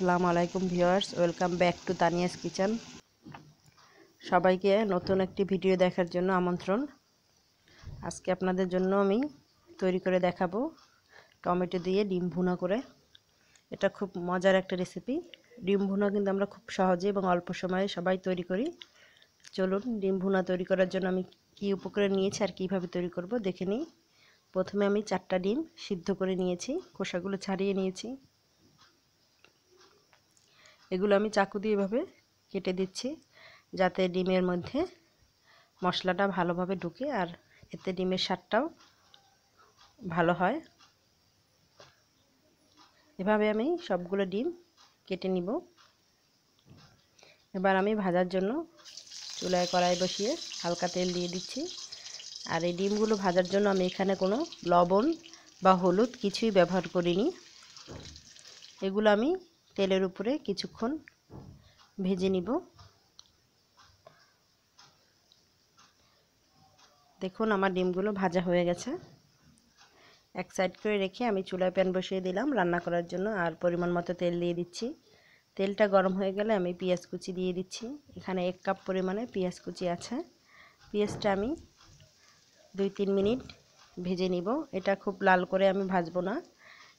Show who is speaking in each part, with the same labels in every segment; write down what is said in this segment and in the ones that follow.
Speaker 1: আসসালামু আলাইকুম viewers welcome back to Tania's kitchen সবাইকে নতুন একটি ভিডিও দেখার জন্য আমন্ত্রণ আজকে আপনাদের জন্য আমি তৈরি করে দেখাবো টমেটো দিয়ে ডিম ভুনা করে এটা খুব মজার একটা রেসিপি ডিম ভুনা কিন্তু আমরা খুব সহজে এবং অল্প সময়ে সবাই তৈরি করি চলুন ডিম ভুনা তৈরি করার জন্য আমি কি উপকরণ নিয়েছি আর কীভাবে তৈরি করব দেখে নিই প্রথমে আমি চারটা ডিম সিদ্ধ করে নিয়েছি খোসাগুলো ছাড়িয়ে নিয়েছি এগুলো আমি চাকু দিয়ে এভাবে কেটে দিচ্ছি যাতে ডিমের মধ্যে মশলাটা ভালোভাবে ঢুকে আর এতে ডিমের স্বাদটাও ভালো হয় এভাবে আমি সবগুলো ডিম কেটে নিব এবার আমি ভাজার জন্য চুলায় কড়াই বসিয়ে হালকা তেল দিয়ে দিচ্ছি আর এই ডিমগুলো ভাজার জন্য আমি এখানে কোনো লবণ বা হলুদ কিছুই ব্যবহার করিনি এগুলো আমি তেলের উপরে কিছুক্ষণ ভেজে নিব দেখুন আমার ডিমগুলো ভাজা হয়ে গেছে এক সাইড করে রেখে আমি চুলায় প্যান বসিয়ে দিলাম রান্না করার জন্য আর পরিমাণ মতো তেল দিয়ে দিচ্ছি তেলটা গরম হয়ে গেলে আমি পেঁয়াজ কুচি দিয়ে দিচ্ছি এখানে এক কাপ পরিমাণে পেঁয়াজ কুচি আছে পেঁয়াজটা আমি দুই তিন মিনিট ভেজে নিব এটা খুব লাল করে আমি ভাজবো না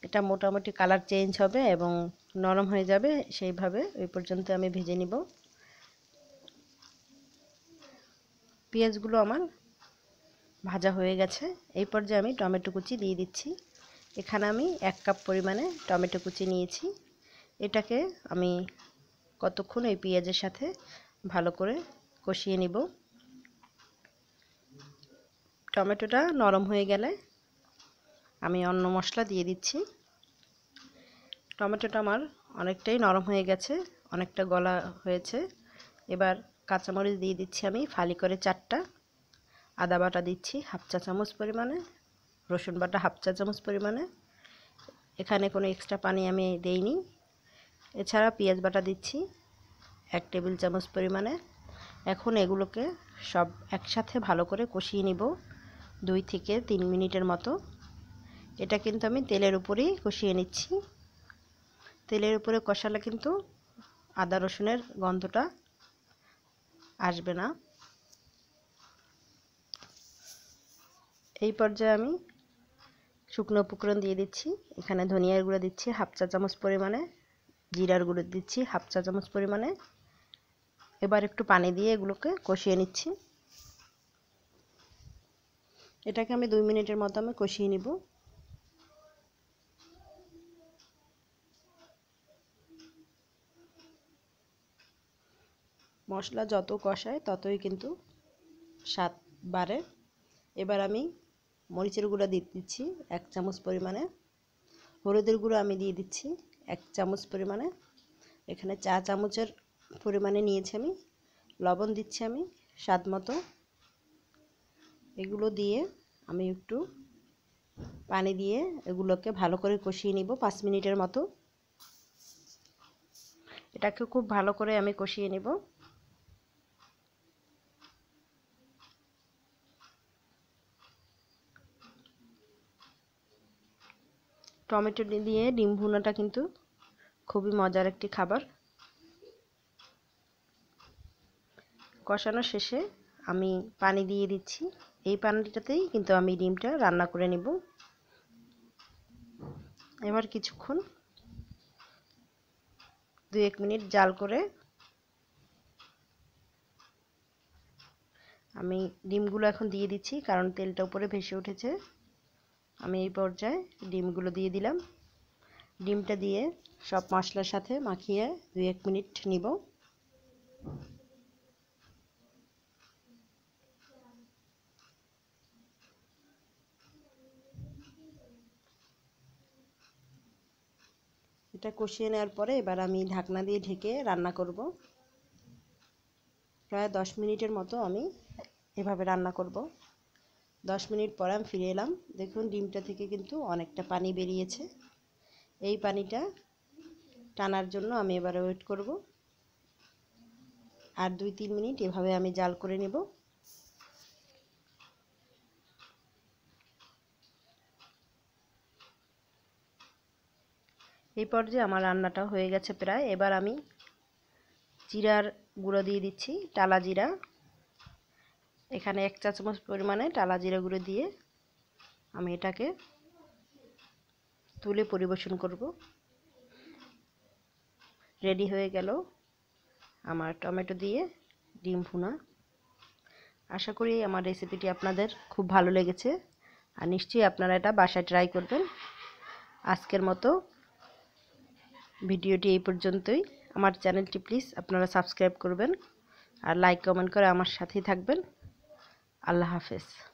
Speaker 1: এটা মোটামুটি কালার চেঞ্জ হবে এবং নরম হয়ে যাবে সেইভাবে ওই পর্যন্ত আমি ভেজে নিব পেঁয়াজগুলো আমার ভাজা হয়ে গেছে এই পর্যায়ে আমি টমেটো কুচি দিয়ে দিচ্ছি এখানে আমি এক কাপ পরিমাণে টমেটো কুচি নিয়েছি এটাকে আমি কতক্ষণ এই পেঁয়াজের সাথে ভালো করে কষিয়ে নিব টমেটোটা নরম হয়ে গেলে আমি অন্য মশলা দিয়ে দিচ্ছি টমেটোটা আমার অনেকটাই নরম হয়ে গেছে অনেকটা গলা হয়েছে এবার কাঁচামরিচ দিয়ে দিচ্ছি আমি ফালি করে চারটা আদা বাটা দিচ্ছি হাফ চা চামচ পরিমাণে রসুন বাটা হাফ চা চামচ পরিমাণে এখানে কোনো এক্সট্রা পানি আমি দেইনি এছাড়া পেঁয়াজ বাটা দিচ্ছি এক টেবিল চামচ পরিমাণে এখন এগুলোকে সব একসাথে ভালো করে কষিয়ে নিব দুই থেকে তিন মিনিটের মতো এটা কিন্তু আমি তেলের উপরেই কষিয়ে নিচ্ছি তেলের উপরে কষালে কিন্তু আদা রসুনের গন্ধটা আসবে না এই পর্যায়ে আমি শুকনো উপকরণ দিয়ে দিচ্ছি এখানে ধনিয়ার গুঁড়ো দিচ্ছি হাফ চা চামচ পরিমাণে জিরার গুঁড়ো দিচ্ছি হাফ চা চামচ পরিমাণে এবার একটু পানি দিয়ে এগুলোকে কষিয়ে নিচ্ছি এটাকে আমি দুই মিনিটের মতো আমি কষিয়ে নিব মশলা যত কষায় ততই কিন্তু স্বাদ বাড়ে এবার আমি মরিচের গুঁড়া দিয়ে দিচ্ছি এক চামচ পরিমাণে হলুদের গুঁড়ো আমি দিয়ে দিচ্ছি এক চামচ পরিমাণে এখানে চা চামচের পরিমাণে নিয়েছি আমি লবণ দিচ্ছি আমি স্বাদ মতো এগুলো দিয়ে আমি একটু পানি দিয়ে এগুলোকে ভালো করে কষিয়ে নিব পাঁচ মিনিটের মতো এটাকে খুব ভালো করে আমি কষিয়ে নেব টমেটো দিয়ে ডিম ভুনাটা কিন্তু খুবই মজার একটি খাবার কষানো শেষে আমি পানি দিয়ে দিচ্ছি এই পানিটাতেই কিন্তু আমি ডিমটা রান্না করে নেব এবার কিছুক্ষণ দু এক মিনিট জাল করে আমি ডিমগুলো এখন দিয়ে দিচ্ছি কারণ তেলটা উপরে ভেসে উঠেছে আমি এই পর্যায়ে ডিমগুলো দিয়ে দিলাম ডিমটা দিয়ে সব মশলার সাথে মাখিয়ে দুই এক মিনিট নিব এটা কষিয়ে নেওয়ার পরে এবার আমি ঢাকনা দিয়ে ঢেকে রান্না করব প্রায় দশ মিনিটের মতো আমি এভাবে রান্না করব দশ মিনিট পর আমি ফিরে এলাম দেখুন ডিমটা থেকে কিন্তু অনেকটা পানি বেরিয়েছে এই পানিটা টানার জন্য আমি এবারে ওয়েট করব আর দুই তিন মিনিট এভাবে আমি জাল করে নেব এই পর্যায়ে আমার রান্নাটা হয়ে গেছে প্রায় এবার আমি জিরার গুঁড়ো দিয়ে দিচ্ছি টালা জিরা এখানে এক চা চামচ পরিমাণে টালা জিরা গুঁড়ো দিয়ে আমি এটাকে তুলে পরিবেশন করব রেডি হয়ে গেল আমার টমেটো দিয়ে ডিম ভুনা আশা করি আমার রেসিপিটি আপনাদের খুব ভালো লেগেছে আর নিশ্চয়ই আপনারা এটা বাসায় ট্রাই করবেন আজকের মতো ভিডিওটি এই পর্যন্তই আমার চ্যানেলটি প্লিজ আপনারা সাবস্ক্রাইব করবেন আর লাইক কমেন্ট করে আমার সাথেই থাকবেন الله حافظ